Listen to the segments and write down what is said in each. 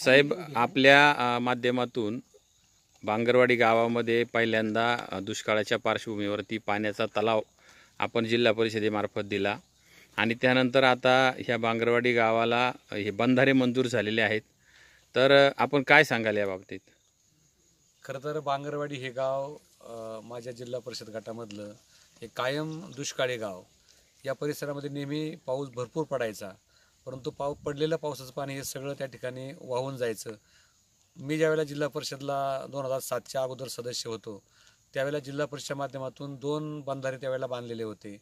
साहेब आपल्या माध्यमातून बांगरवाडी गावामध्ये पहिल्यांदा दुष्काळाच्या पार्श्वभूमीवरती पाण्याचा तलाव आपण जिल्हा परिषदेमार्फत दिला आणि त्यानंतर आता ह्या बांगरवाडी गावाला हे बंधारे मंजूर झालेले आहेत तर आपण काय सांगाल या बाबतीत खरं तर बांगरवाडी हे गाव माझ्या जिल्हा परिषद गटामधलं हे कायम दुष्काळी गाव या परिसरामध्ये नेहमी पाऊस भरपूर पडायचा परंतु पाव पडलेल्या पावसाचं पाणी हे सगळं त्या ठिकाणी वाहून जायचं मी ज्यावेळेला जिल्हा परिषदला दोन हजार सातच्या अगोदर सदस्य होतो त्यावेळेला जिल्हा परिषद माध्यमातून दोन बंधारे त्यावेळेला बांधलेले होते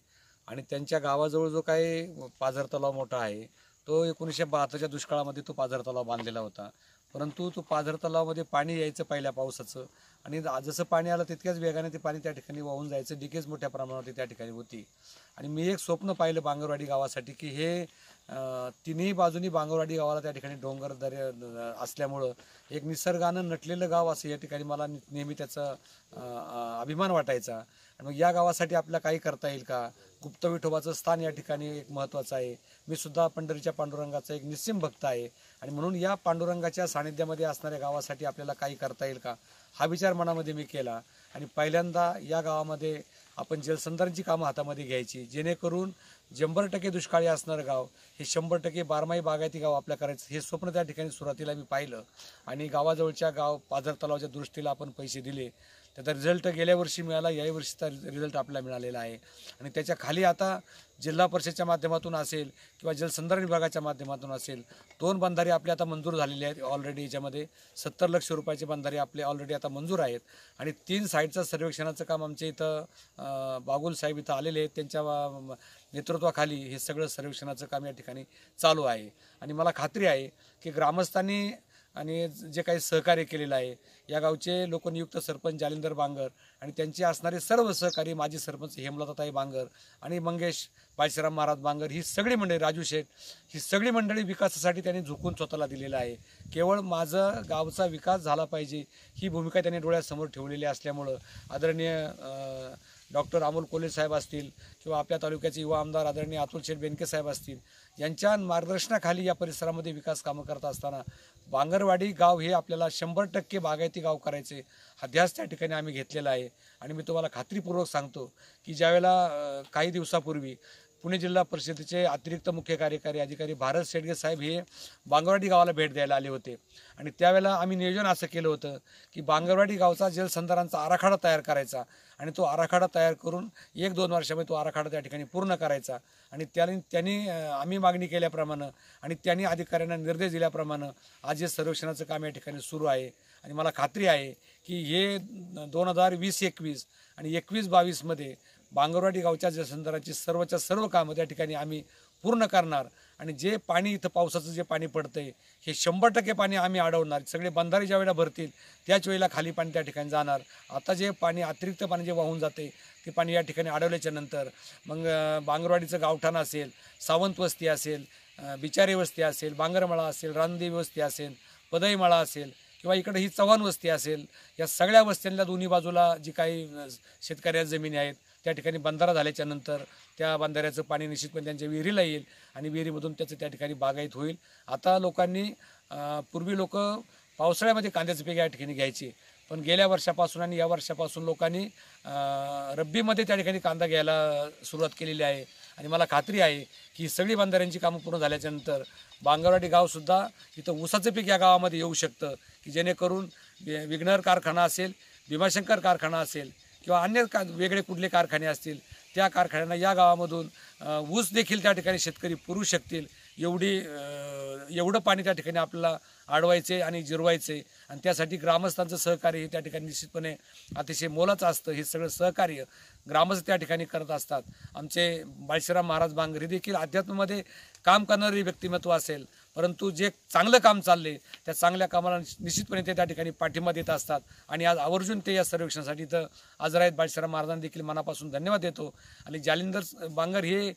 आणि त्यांच्या गावाजवळ जो काही पाझर तलाव मोठा आहे तो एकोणीसशे बहात्तरच्या दुष्काळामध्ये तो पाझर तलाव बांधलेला होता परंतु तो पाझर तलावामध्ये पाणी यायचं पहिल्या पावसाचं आणि जसं पाणी आलं तितक्याच वेगाने ते पाणी त्या ठिकाणी वाहून जायचं डिकेज मोठ्या प्रमाणावरती त्या ठिकाणी होती आणि मी एक स्वप्न पाहिलं बांगरवाडी गावासाठी की हे तिन्ही बाजूनी बांगरवाडी गावाला त्या ठिकाणी डोंगर दर्या असल्यामुळं एक निसर्गानं नटलेलं गाव असं या ठिकाणी मला नेहमी त्याचा अभिमान वाटायचा आणि मग या गावासाठी आपल्याला काही करता येईल का गुप्त विठोबाचं स्थान या ठिकाणी एक महत्त्वाचं आहे मी सुद्धा पंढरीच्या पांडुरंगाचा एक निस्सिम भक्त आहे आणि म्हणून या पांडुरंगाच्या सानिध्यामध्ये असणाऱ्या गावासाठी आपल्याला काही करता येईल का हा विचार मनामध्ये मी केला आणि पहिल्यांदा या गावामध्ये आपण जलसंधारणची कामं हातामध्ये घ्यायची जेणेकरून शंभर टक्के दुष्काळी असणारं गाव हे शंभर टक्के बारमाही बागायती गाव आपल्या करायचं हे स्वप्न त्या ठिकाणी सुरुवातीला मी पाहिलं आणि गावाजवळच्या गाव पाझर तलावाच्या दृष्टीला आपण पैसे दिले त्याचा रिझल्ट गेल्या वर्षी मिळाला याही वर्षीचा रिझल्ट आपल्याला मिळालेला आहे आणि त्याच्या खाली आता जिल्हा परिषदच्या माध्यमातून असेल किंवा जलसंधारण विभागाच्या माध्यमातून असेल दोन बंधारे आपले आता मंजूर झालेले आहेत ऑलरेडी याच्यामध्ये सत्तर लक्ष रुपयाचे बंधारे आपले ऑलरेडी आता मंजूर आहेत आणि तीन साईडचं सर्वेक्षणाचं काम आमच्या इथं बागुल साहेब इथं आलेले आहेत त्यांच्या नेतृत्वाखाली हे सगळं सर्वेक्षणाचं काम या ठिकाणी चालू आहे आणि मला खात्री आहे की ग्रामस्थांनी आणि जे काही सहकार्य केलेलं आहे या गावचे लोकनियुक्त सरपंच जालिंदर बांगर आणि त्यांचे असणारे सर्व सहकारी माजी सरपंच हेमलताताई बांगर आणि मंगेश बाजीराम महाराज बांगर ही सगळी मंडळी राजू शेठ ही सगळी मंडळी विकासासाठी त्यांनी झुकून स्वतःला दिलेलं आहे केवळ माझं गावचा विकास झाला पाहिजे ही भूमिका त्यांनी डोळ्यासमोर ठेवलेली असल्यामुळं आदरणीय डॉक्टर अमोल कोले साहेब असतील किंवा आपल्या तालुक्याचे युवा आमदार आदरणीय अतुल शेठ बेनके साहेब असतील यांच्या मार्गदर्शनाखाली या परिसरामध्ये विकास कामं करत असताना बांगरवाडी गाव हे आपल्याला शंभर टक्के बागायती गाव करायचे हा ध्यास त्या ठिकाणी आम्ही घेतलेला आहे आणि मी तुम्हाला खात्रीपूर्वक सांगतो की ज्यावेळेला काही दिवसापूर्वी पुणे जिल्हा परिषदेचे अतिरिक्त मुख्य कार्यकारी अधिकारी भारत शेडगे साहेब हे बांगरवाडी गावाला भेट द्यायला आले होते आणि त्यावेळेला आम्ही नियोजन असं केलं होतं की बांगरवाडी गावचा जलसंधारांचा आराखडा तयार करायचा आणि तो आराखडा तयार करून एक दोन वर्षामध्ये तो आराखडा त्या ठिकाणी पूर्ण करायचा आणि त्याने त्यांनी आम्ही मागणी केल्याप्रमाणे आणि त्यांनी अधिकाऱ्यांना निर्देश दिल्याप्रमाणे आज हे सर्वेक्षणाचं काम या ठिकाणी सुरू आहे आणि मला खात्री आहे की हे दोन हजार वीस एकवीस आणि एकवीस बावीसमध्ये बांगरवाडी गावच्या जलसंधाराची सर्वच्या सर्व कामं त्या ठिकाणी आम्ही पूर्ण करणार आणि जे पाणी इथं पावसाचं जे पाणी पडतं आहे हे शंभर टक्के पाणी आम्ही अडवणार सगळे बंधारे ज्या वेळेला भरतील त्याच वेळेला खाली पाणी त्या ठिकाणी जाणार आता जे पाणी अतिरिक्त पाणी जे वाहून जाते ते पाणी या ठिकाणी अडवल्याच्या नंतर मग बांगरवाडीचं गावठाण असेल सावंत वस्ती असेल बिचारे वस्ती असेल बांगरमाळा असेल रानदेवी वस्ती असेल पदईमाळा असेल किंवा इकडं ही चव्हाण वस्ती असेल या सगळ्या वस्त्यांना दोन्ही बाजूला जी काही शेतकऱ्या जमिनी आहेत त्या ठिकाणी बंधारा झाल्याच्या नंतर त्या बंधाऱ्याचं पाणी निश्चितपणे त्यांच्या विहिरीला येईल आणि विहिरीमधून त्याचं त्या ठिकाणी बागायत होईल आता लोकांनी पूर्वी लोक पावसाळ्यामध्ये कांद्याचं पीक या ठिकाणी घ्यायचे पण गेल्या वर्षापासून आणि या वर्षापासून लोकांनी रब्बीमध्ये त्या ठिकाणी कांदा घ्यायला सुरुवात केलेली आहे आणि मला खात्री आहे की सगळी बंधाऱ्यांची कामं पूर्ण झाल्याच्यानंतर बांगरवाडी गावसुद्धा इथं ऊसाचं पीक या गावामध्ये येऊ शकतं की जेणेकरून विघ्नर कारखाना असेल भीमाशंकर कारखाना असेल किंवा अन्य का वेगळे कुठले कारखाने असतील त्या कारखान्यांना या गावामधून ऊस देखील त्या ठिकाणी शेतकरी पुरू शकतील एवढी एवढं पाणी त्या ठिकाणी आपल्याला अडवायचे आणि जिरवायचे आणि त्यासाठी ग्रामस्थांचं सहकार्य हे त्या ठिकाणी निश्चितपणे अतिशय मोलाचं असतं हे सगळं सहकार्य ग्रामस्थ त्या ठिकाणी करत असतात आमचे बाळशिराम महाराज बांगर हे देखील अध्यात्मामध्ये काम करणारे व्यक्तिमत्व असेल परंतु जे चांगलं काम चालले त्या चांगल्या कामाला निश्चितपणे ते त्या ठिकाणी पाठिंबा देत असतात आणि आज आवर्जून ते या सर्वेक्षणासाठी तर आज आहेत मारदान महाराजांना देखील मनापासून धन्यवाद देतो आणि जालिंदर बांगर हे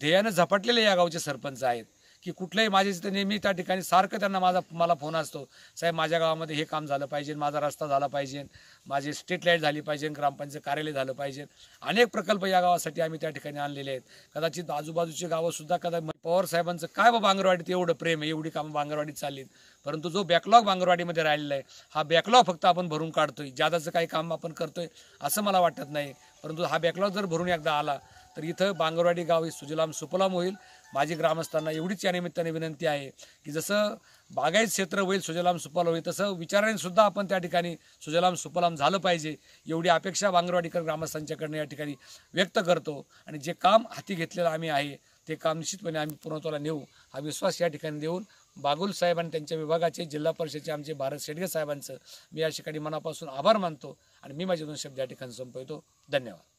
ध्येयानं झपाटलेले या गावचे सरपंच आहेत की माझे माझ्या नेहमी त्या ठिकाणी सारखं त्यांना माझा मला फोन असतो साहेब माझ्या गावामध्ये हे काम झालं पाहिजे माझा रस्ता झाला पाहिजे माझी स्ट्रीट लाईट झाली पाहिजे ग्रामपंचायत कार्यालय झालं पाहिजे अनेक प्रकल्प या गावासाठी आम्ही त्या ठिकाणी आणलेले आहेत कदाचित आजूबाजूची सुद्धा कदा पवार साहेबांचं काय बांगरवाडीत एवढं प्रेम आहे एवढी कामं बांगरवाडीत चालली परंतु जो बॅकलॉग बांगरवाडीमध्ये राहिलेला आहे हा बॅकलॉग फक्त आपण भरून काढतोय ज्यादाचं काही काम आपण करतोय असं मला वाटत नाही परंतु हा बॅकलॉग जर भरून एकदा आला तर इथं बांगरवाडी गाव हे सुजलाम सुपलाम होईल माझी ग्रामस्थांना एवढीच या निमित्ताने विनंती आहे की जसं बागायत क्षेत्र होईल सुजलाम सुपलाम होईल तसं विचारानेसुद्धा सुद्धा आपण त्या ठिकाणी सुजलाम सुपलाम झालं पाहिजे एवढी अपेक्षा बांगरवाडीकर ग्रामस्थांच्याकडनं या ठिकाणी व्यक्त करतो आणि जे काम हाती घेतलेलं आम्ही आहे ते काम निश्चितपणे आम्ही पूर्णत्वाला नेऊ हा विश्वास या ठिकाणी देऊन बागुल साहेब आणि त्यांच्या विभागाचे जिल्हा परिषदेचे आमचे भारत शेडगे साहेबांचं मी या ठिकाणी मनापासून आभार मानतो आणि मी माझे दोन शब्द या ठिकाणी संपवतो धन्यवाद